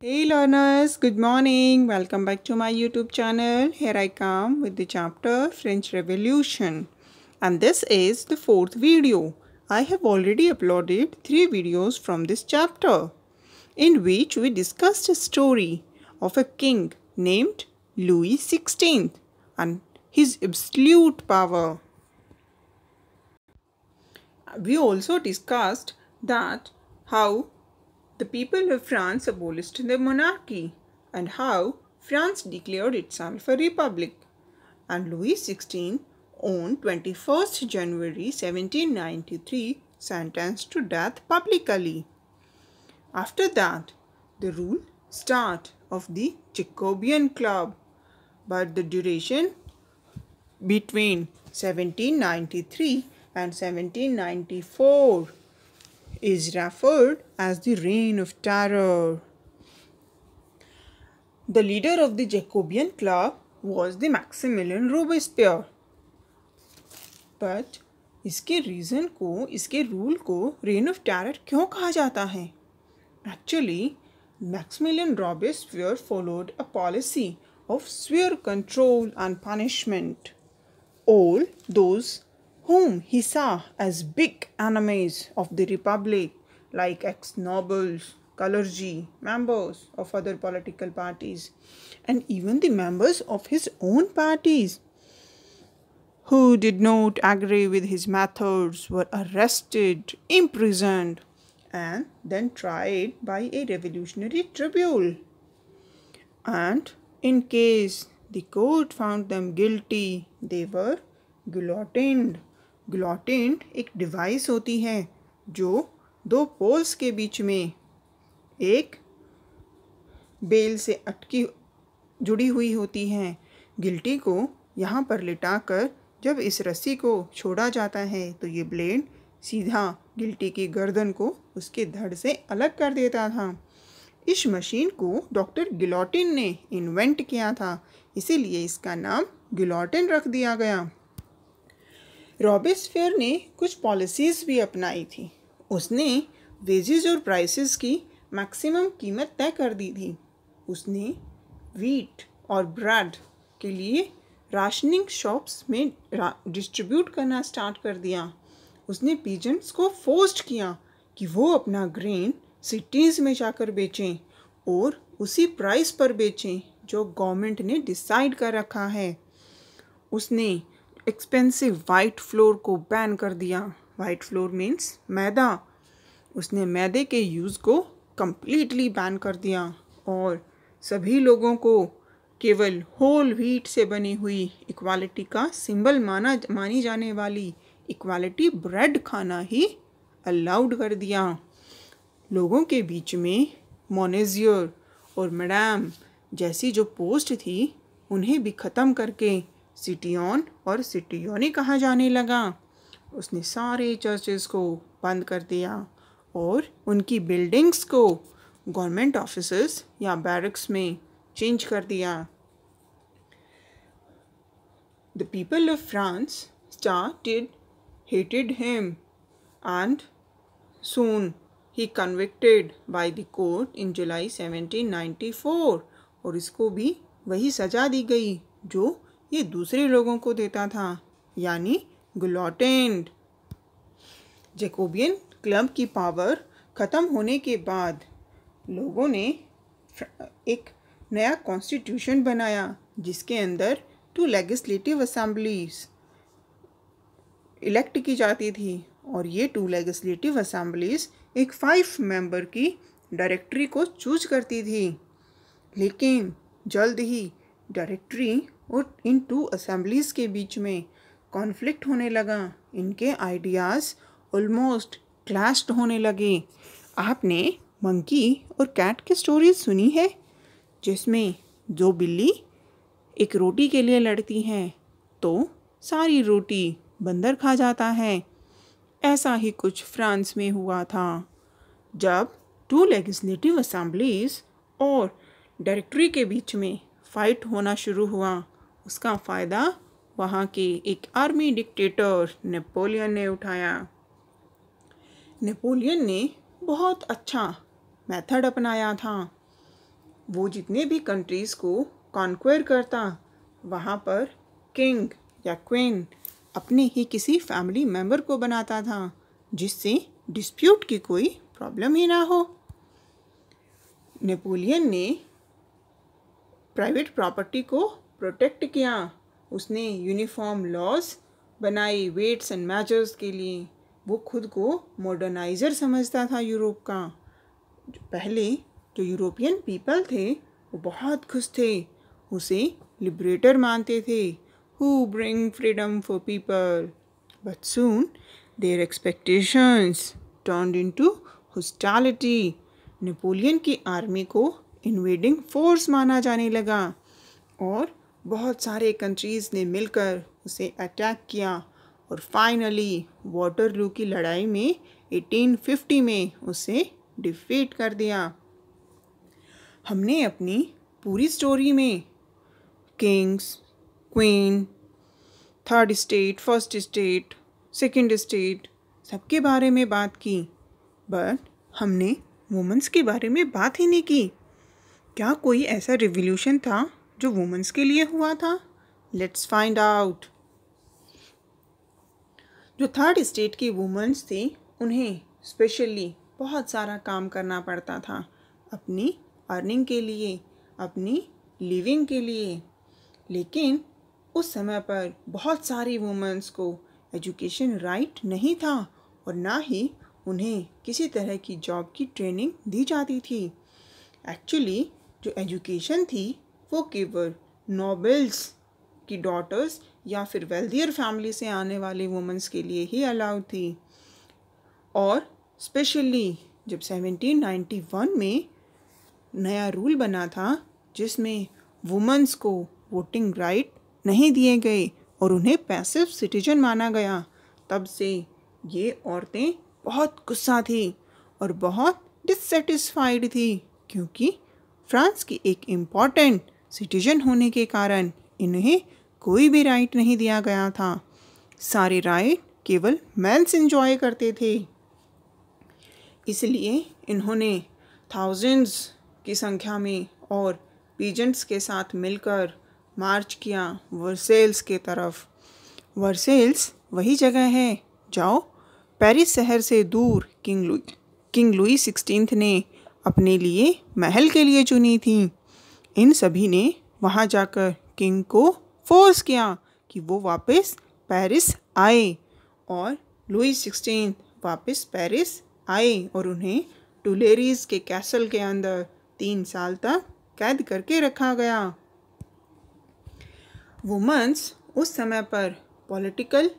Hey learners, good morning. Welcome back to my YouTube channel. Here I come with the chapter French Revolution. And this is the fourth video. I have already uploaded three videos from this chapter in which we discussed a story of a king named Louis XVI and his absolute power. We also discussed that how the people of France abolished the monarchy and how France declared itself a republic. And Louis XVI, on 21st January 1793, sentenced to death publicly. After that, the rule start of the Jacobian Club, but the duration between 1793 and 1794 is referred as the Reign of Terror. The leader of the Jacobian club was the Maximilian Robespierre. But इसके reason को इसके rule को rain of terror क्यों कहा जाता है actually Maximilian Robespierre followed a policy of severe control and punishment all those whom he saw as big enemies of the Republic, like ex-nobles, clergy, members of other political parties, and even the members of his own parties who did not agree with his methods were arrested, imprisoned, and then tried by a revolutionary tribunal. And in case the court found them guilty, they were guillotined. Guillotine एक device होती है जो दो poles के बीच में एक bell से अटकी जुड़ी हुई होती है गिल्टी को यहाँ पर लिटाकर जब इस रस्सी को छोड़ा जाता है तो ये ब्लेड सीधा गिल्टी की गर्दन को उसके धड़ से अलग कर देता था इस मशीन को डॉक्टर गिलोटिन ने इन्वेंट किया था इसीलिए इसका नाम गिलोटिन रख दिया गया फेयर ने कुछ पॉलिसीज़ भी अपनाई थी उसने वेजेस और प्राइसेस की मैक्सिमम कीमत तय कर दी थी उसने वीट और ब्रेड के लिए राशनिंग शॉप्स में डिस्ट्रीब्यूट करना स्टार्ट कर दिया उसने पीजेंट्स को फोर्स्ड किया कि वो अपना ग्रेन सिटीज़ में जाकर बेचें और उसी प्राइस पर बेचें जो गवर्नमेंट ने डिसाइड कर रखा है उसने एक्सपेंसिव वाइट फ्लोर को बैन कर दिया वाइट फ्लोर मीन्स मैदा उसने मैदे के यूज़ को कम्प्लीटली बैन कर दिया और सभी लोगों को केवल होल व्हीट से बनी हुई इक्वालिटी का सिंबल माना मानी जाने वाली इक्वालिटी ब्रेड खाना ही अलाउड कर दिया लोगों के बीच में मोनेजियर और मैडम जैसी जो पोस्ट थी उन्हें भी ख़त्म करके सिटियोन और सिटियोनी कहा जाने लगा उसने सारे चर्चेस को बंद कर दिया और उनकी बिल्डिंग्स को गवर्नमेंट ऑफिस या बैरक्स में चेंज कर दिया the people of France hated him and soon he convicted by the court in July seventeen ninety four और इसको भी वही सजा दी गई जो ये दूसरे लोगों को देता था यानी ग्लोटेंड जैकोबियन क्लब की पावर ख़त्म होने के बाद लोगों ने एक नया कॉन्स्टिट्यूशन बनाया जिसके अंदर टू लेगिस्लेटिव असम्बलीस इलेक्ट की जाती थी और ये टू लेगिस्लेटिव असम्बलीज एक फाइव मेंबर की डायरेक्टरी को चूज करती थी लेकिन जल्द ही डायरेक्टरी और इन टू असम्बलीज़ के बीच में कॉन्फ्लिक्ट होने लगा इनके आइडियाज़ ऑलमोस्ट क्लैश्ड होने लगे आपने मंकी और कैट की स्टोरीज सुनी है जिसमें जो बिल्ली एक रोटी के लिए लड़ती हैं तो सारी रोटी बंदर खा जाता है ऐसा ही कुछ फ्रांस में हुआ था जब टू लेजिस्टिव असम्बलीज और डायरेक्टरी के बीच में फाइट होना शुरू हुआ उसका फ़ायदा वहाँ के एक आर्मी डिक्टेटर नेपोलियन ने उठाया नेपोलियन ने बहुत अच्छा मेथड अपनाया था वो जितने भी कंट्रीज़ को कॉन्क्वेयर करता वहाँ पर किंग या क्वीन अपने ही किसी फैमिली मेंबर को बनाता था जिससे डिस्प्यूट की कोई प्रॉब्लम ही ना हो नेपोलियन ने प्राइवेट प्रॉपर्टी को प्रोटेक्ट किया उसने यूनिफॉर्म लॉज बनाई वेट्स एंड मैचर्स के लिए वो खुद को मॉडर्नाइज़र समझता था यूरोप का पहले जो यूरोपियन पीपल थे वो बहुत खुश थे उसे लिबरेटर मानते थे who bring freedom for people but soon their expectations turn into hostility Napoleon की आर्मी को इन्वेडिंग फोर्स माना जाने लगा और बहुत सारे कंट्रीज़ ने मिलकर उसे अटैक किया और फाइनली वाटरलू की लड़ाई में 1850 में उसे डिफीट कर दिया हमने अपनी पूरी स्टोरी में kings queen third estate first estate second estate सबके बारे में बात की बट हमने वुमेंस के बारे में बात ही नहीं की क्या कोई ऐसा रिवोल्यूशन था जो वुमेंस के लिए हुआ था लेट्स फाइंड आउट जो थर्ड स्टेट की वुमेंस थी उन्हें स्पेशली बहुत सारा काम करना पड़ता था अपनी अर्निंग के लिए अपनी लिविंग के लिए लेकिन उस समय पर बहुत सारी वुमेंस को एजुकेशन राइट नहीं था और ना ही उन्हें किसी तरह की जॉब की ट्रेनिंग दी जाती थी एक्चुअली जो एजुकेशन थी वो केवल नॉबल्स की डॉटर्स या फिर वेल्दियर फैमिली से आने वाले वुमेंस के लिए ही अलाउड थी और स्पेशली जब 1791 में नया रूल बना था जिसमें वुमेंस को वोटिंग राइट नहीं दिए गए और उन्हें पैसिव सिटीजन माना गया तब से ये औरतें बहुत गुस्सा थी और बहुत डिससेटिस्फाइड थी क्योंकि फ्रांस की एक इम्पॉर्टेंट सिटीजन होने के कारण इन्हें कोई भी राइट नहीं दिया गया था सारे राइट केवल मेल्स इंजॉय करते थे इसलिए इन्होंने थाउजेंड्स की संख्या में और पीजेंट्स के साथ मिलकर मार्च किया वर्सेल्स के तरफ वर्सेल्स वही जगह है जाओ पेरिस शहर से दूर king Louis king Louis sixteen ने अपने लिए महल के लिए चुनी थी इन सभी ने वहाँ जाकर किंग को फोर्स किया कि वो वापस पेरिस आए और लुई सिक्सटीन वापस पेरिस आए और उन्हें टुलेरीज के कैसल के अंदर तीन साल तक कैद करके रखा गया वुमन्स उस समय पर पॉलिटिकल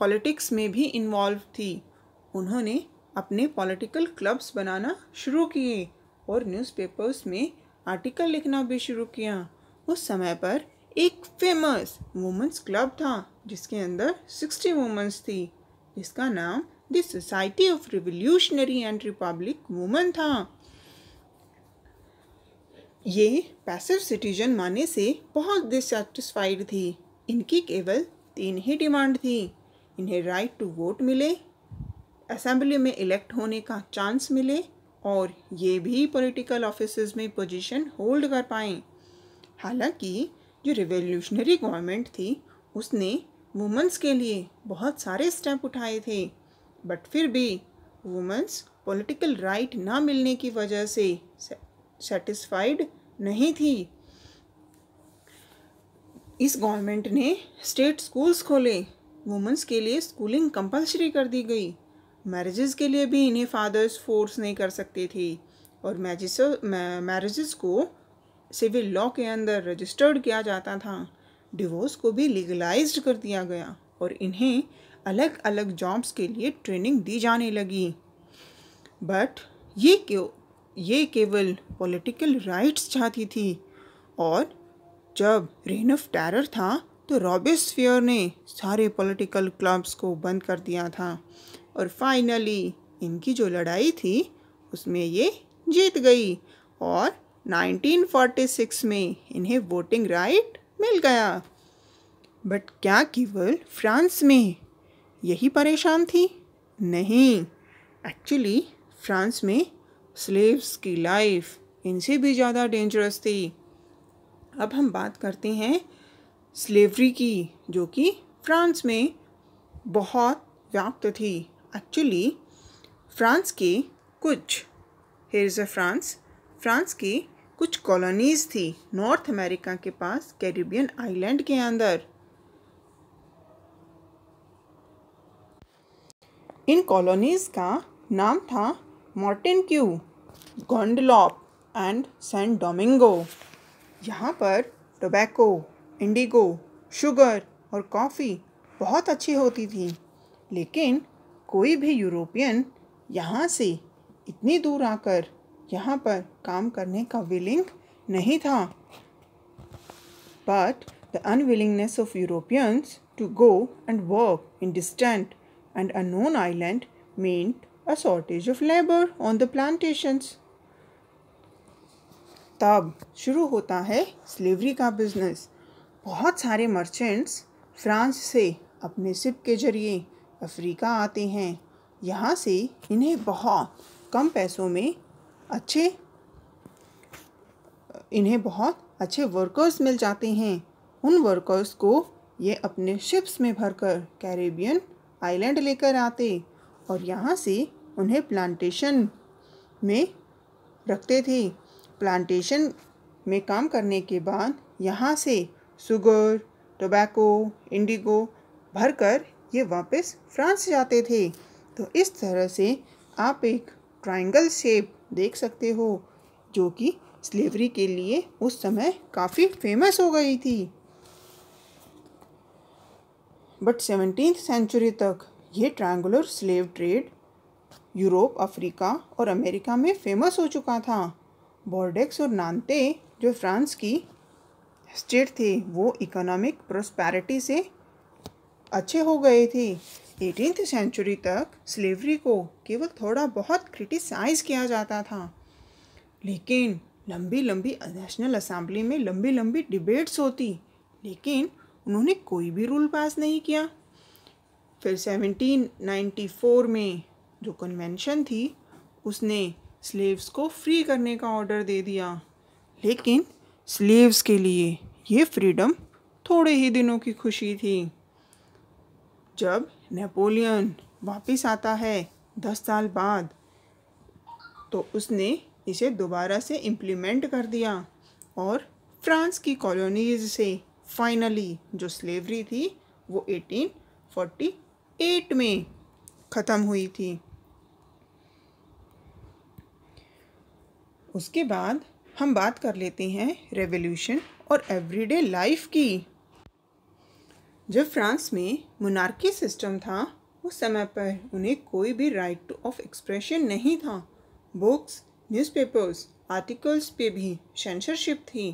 पॉलिटिक्स में भी इन्वॉल्व थी उन्होंने अपने पॉलिटिकल क्लब्स बनाना शुरू किए और न्यूज़पेपर्स में आर्टिकल लिखना भी शुरू किया उस समय पर एक फेमस वुमेंस क्लब था जिसके अंदर सिक्सटी वुमेंस थी जिसका नाम the society of revolutionary and republic women था ये पैसिव सिटीजन माने से बहुत डिससेटिस्फाइड थी इनकी केवल तीन ही डिमांड थी इन्हें राइट टू वोट मिले असेंबली में इलेक्ट होने का चांस मिले और ये भी पॉलिटिकल ऑफिस में पोजीशन होल्ड कर पाएँ हालांकि जो रिवोल्यूशनरी गवर्नमेंट थी उसने वुमेंस के लिए बहुत सारे स्टेप उठाए थे बट फिर भी वुमेंस पॉलिटिकल राइट ना मिलने की वजह से सेटिस्फाइड नहीं थी इस गवर्नमेंट ने स्टेट स्कूल्स खोले वुमेंस के लिए स्कूलिंग कंपलसरी कर दी गई मैरिजेस के लिए भी इन्हें फादर्स फोर्स नहीं कर सकते थे और मैजिस मैरिजेस को सिविल लॉ के अंदर रजिस्टर्ड किया जाता था डिवोर्स को भी लीगलाइज कर दिया गया और इन्हें अलग अलग जॉब्स के लिए ट्रेनिंग दी जाने लगी बट ये क्यों ये केवल पॉलिटिकल राइट्स चाहती थी और जब रेन ऑफ टेरर था तो रॉबिस फियर ने सारे पॉलिटिकल क्लब्स को बंद कर दिया था और फाइनली इनकी जो लड़ाई थी उसमें ये जीत गई और 1946 में इन्हें वोटिंग राइट मिल गया बट क्या केवल फ्रांस में यही परेशान थी नहीं एक्चुअली फ्रांस में स्लेव्स की लाइफ इनसे भी ज़्यादा डेंजरस थी अब हम बात करते हैं स्लेवरी की जो कि फ्रांस में बहुत व्याप्त थी एक्चुअली फ्रांस की कुछ here is a France France की कुछ कॉलोनीज़ थी नॉर्थ अमेरिका के पास कैरिबियन आइलैंड के अंदर इन कॉलोनीज़ का नाम था Martinique Guadeloupe and San Domingo यहाँ पर टोबैको इंडिगो शुगर और कॉफ़ी बहुत अच्छी होती थी लेकिन कोई भी यूरोपियन यहाँ से इतनी दूर आकर यहाँ पर काम करने का विलिंग नहीं था but the unwillingness of Europeans to go and work in distant and unknown island meant a shortage of labour on the plantations तब शुरू होता है स्लेवरी का बिजनेस बहुत सारे मर्चेंट्स फ्रांस से अपने सिप के जरिए अफ्रीका आते हैं यहाँ से इन्हें बहुत कम पैसों में अच्छे इन्हें बहुत अच्छे वर्कर्स मिल जाते हैं उन वर्कर्स को ये अपने शिप्स में भरकर कैरेबियन आइलैंड लेकर आते और यहाँ से उन्हें प्लांटेशन में रखते थे प्लांटेशन में काम करने के बाद यहाँ से शुगर टोबैको इंडिगो भरकर ये वापस फ्रांस जाते थे तो इस तरह से आप एक ट्राइंगल शेप देख सकते हो जो कि स्लेवरी के लिए उस समय काफ़ी फेमस हो गई थी बट सेवनटीन सेंचुरी तक ये triangular slave trade Europe Africa और अमेरिका में फेमस हो चुका था बॉर्डेक्स और नानते जो फ्रांस की स्टेट थे वो इकोनॉमिक प्रोस्पैरिटी से अच्छे हो गए थे एटीनथ सेंचुरी तक स्लेवरी को केवल थोड़ा बहुत क्रिटिसाइज किया जाता था लेकिन लंबी लंबी नेशनल असम्बली में लंबी लंबी डिबेट्स होती लेकिन उन्होंने कोई भी रूल पास नहीं किया फिर 1794 में जो कन्वेंशन थी उसने स्लेव्स को फ्री करने का ऑर्डर दे दिया लेकिन स्लेव्स के लिए ये फ्रीडम थोड़े ही दिनों की खुशी थी जब नेपोलियन वापस आता है दस साल बाद तो उसने इसे दोबारा से इम्प्लीमेंट कर दिया और फ्रांस की कॉलोनीज से फाइनली जो स्लेवरी थी वो 1848 में ख़त्म हुई थी उसके बाद हम बात कर लेते हैं रेवोल्यूशन और एवरीडे लाइफ की जब फ्रांस में मुनार्की सिस्टम था उस समय पर उन्हें कोई भी राइट ऑफ एक्सप्रेशन नहीं था बुक्स न्यूज़पेपर्स आर्टिकल्स पे भी सेंसरशिप थी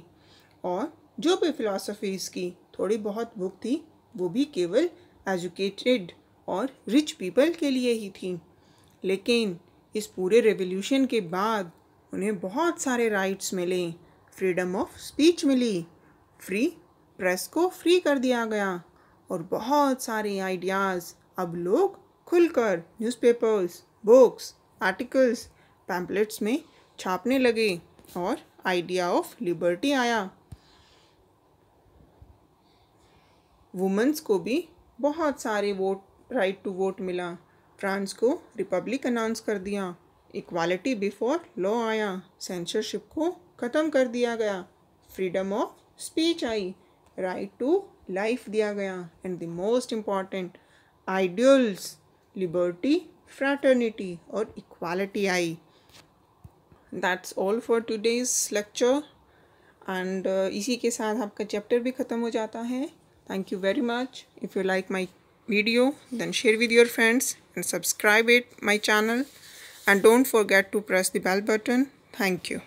और जो भी फिलोसफीज़ की थोड़ी बहुत बुक थी वो भी केवल एजुकेटेड और रिच पीपल के लिए ही थी लेकिन इस पूरे रेवोल्यूशन के बाद उन्हें बहुत सारे राइट्स मिले फ्रीडम ऑफ स्पीच मिली फ्री प्रेस को फ्री कर दिया गया और बहुत सारे आइडियाज़ अब लोग खुलकर न्यूज़पेपर्स बुक्स आर्टिकल्स पैम्पलेट्स में छापने लगे और आइडिया ऑफ लिबर्टी आया वुमेंस को भी बहुत सारे वोट राइट टू वोट मिला फ्रांस को रिपब्लिक अनाउंस कर दिया इक्वालिटी बिफोर लॉ आया सेंसरशिप को ख़त्म कर दिया गया फ्रीडम ऑफ स्पीच आई राइट टू लाइफ दिया गया and the most important ideals liberty fraternity और इक्वालिटी आई that's all for today's lecture and इसी के साथ आपका चैप्टर भी ख़त्म हो जाता है thank you very much if you like my video then share with your friends and subscribe it my channel and don't forget to press the bell button thank you